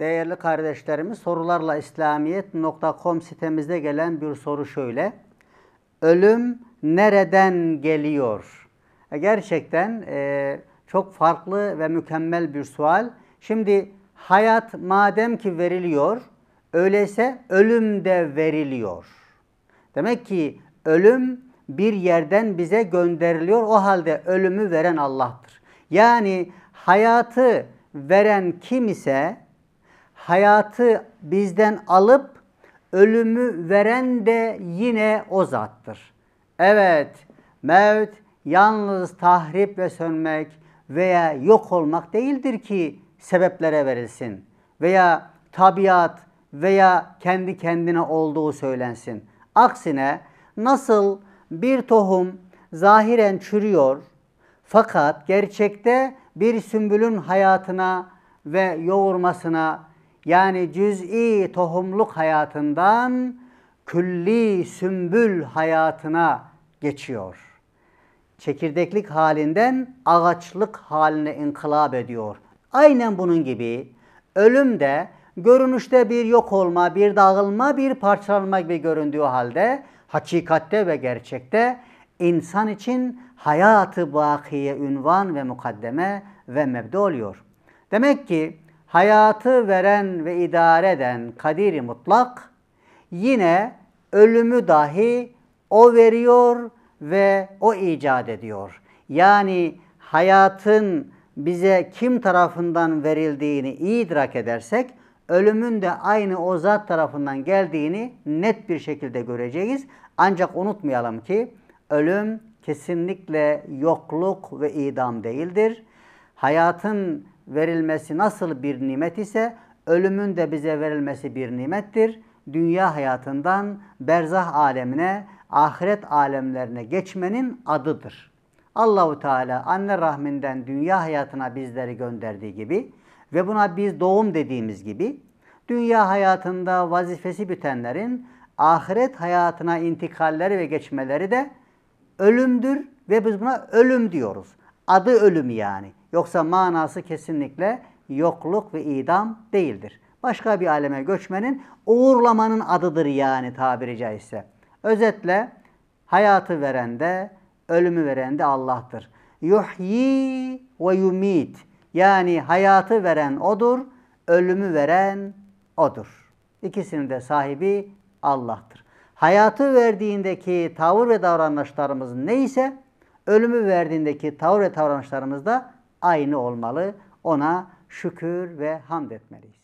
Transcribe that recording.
Değerli kardeşlerimiz sorularla İslamiyet.com sitemizde gelen bir soru şöyle. Ölüm nereden geliyor? E, gerçekten e, çok farklı ve mükemmel bir sual. Şimdi hayat madem ki veriliyor, öyleyse ölüm de veriliyor. Demek ki ölüm bir yerden bize gönderiliyor. O halde ölümü veren Allah'tır. Yani hayatı veren kim ise hayatı bizden alıp ölümü veren de yine o zattır. Evet, mevt yalnız tahrip ve sönmek veya yok olmak değildir ki sebeplere verilsin veya tabiat veya kendi kendine olduğu söylensin. Aksine nasıl bir tohum zahiren çürüyor fakat gerçekte bir sümbülün hayatına ve yoğurmasına yani cüz'i tohumluk hayatından külli sümbül hayatına geçiyor. Çekirdeklik halinden ağaçlık haline inkılap ediyor. Aynen bunun gibi ölüm de görünüşte bir yok olma, bir dağılma, bir parçalanma gibi göründüğü halde hakikatte ve gerçekte insan için hayatı bakiye ünvan ve mukaddeme ve mebde oluyor. Demek ki hayatı veren ve idare eden kadiri mutlak yine ölümü dahi o veriyor ve o icat ediyor. Yani hayatın bize kim tarafından verildiğini iyi idrak edersek ölümün de aynı o zat tarafından geldiğini net bir şekilde göreceğiz. Ancak unutmayalım ki ölüm kesinlikle yokluk ve idam değildir. Hayatın verilmesi nasıl bir nimet ise ölümün de bize verilmesi bir nimettir. Dünya hayatından berzah alemine, ahiret alemlerine geçmenin adıdır. Allahu Teala anne rahminden dünya hayatına bizleri gönderdiği gibi ve buna biz doğum dediğimiz gibi dünya hayatında vazifesi bitenlerin ahiret hayatına intikalleri ve geçmeleri de ölümdür ve biz buna ölüm diyoruz. Adı ölüm yani. Yoksa manası kesinlikle yokluk ve idam değildir. Başka bir aleme göçmenin uğurlamanın adıdır yani tabiri caizse. Özetle hayatı veren de ölümü veren de Allah'tır. Yuhyi ve yumit. Yani hayatı veren odur, ölümü veren odur. İkisinin de sahibi Allah'tır. Hayatı verdiğindeki tavır ve davranışlarımız neyse, ölümü verdiğindeki tavır ve davranışlarımız da aynı olmalı. Ona şükür ve hamd etmeliyiz.